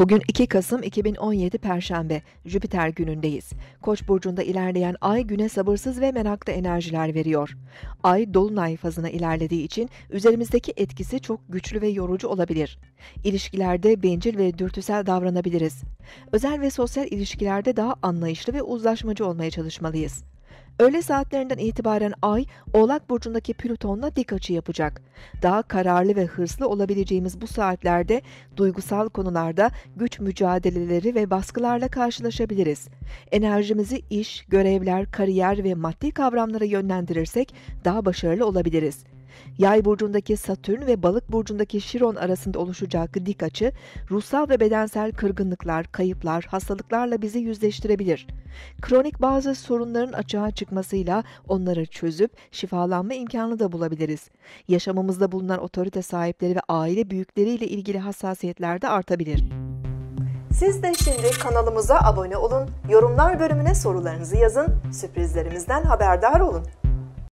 Bugün 2 Kasım 2017 Perşembe, Jüpiter günündeyiz. Koç burcunda ilerleyen ay güne sabırsız ve meraklı enerjiler veriyor. Ay dolunay fazına ilerlediği için üzerimizdeki etkisi çok güçlü ve yorucu olabilir. İlişkilerde bencil ve dürtüsel davranabiliriz. Özel ve sosyal ilişkilerde daha anlayışlı ve uzlaşmacı olmaya çalışmalıyız. Öğle saatlerinden itibaren Ay, Oğlak Burcu'ndaki Plüton'la dik açı yapacak. Daha kararlı ve hırslı olabileceğimiz bu saatlerde duygusal konularda güç mücadeleleri ve baskılarla karşılaşabiliriz. Enerjimizi iş, görevler, kariyer ve maddi kavramlara yönlendirirsek daha başarılı olabiliriz. Yay burcundaki Satürn ve Balık burcundaki Şiron arasında oluşacak dik açı, ruhsal ve bedensel kırgınlıklar, kayıplar, hastalıklarla bizi yüzleştirebilir. Kronik bazı sorunların açığa çıkmasıyla onları çözüp şifalanma imkanı da bulabiliriz. Yaşamımızda bulunan otorite sahipleri ve aile büyükleriyle ilgili hassasiyetler de artabilir. Siz de şimdi kanalımıza abone olun, yorumlar bölümüne sorularınızı yazın, sürprizlerimizden haberdar olun.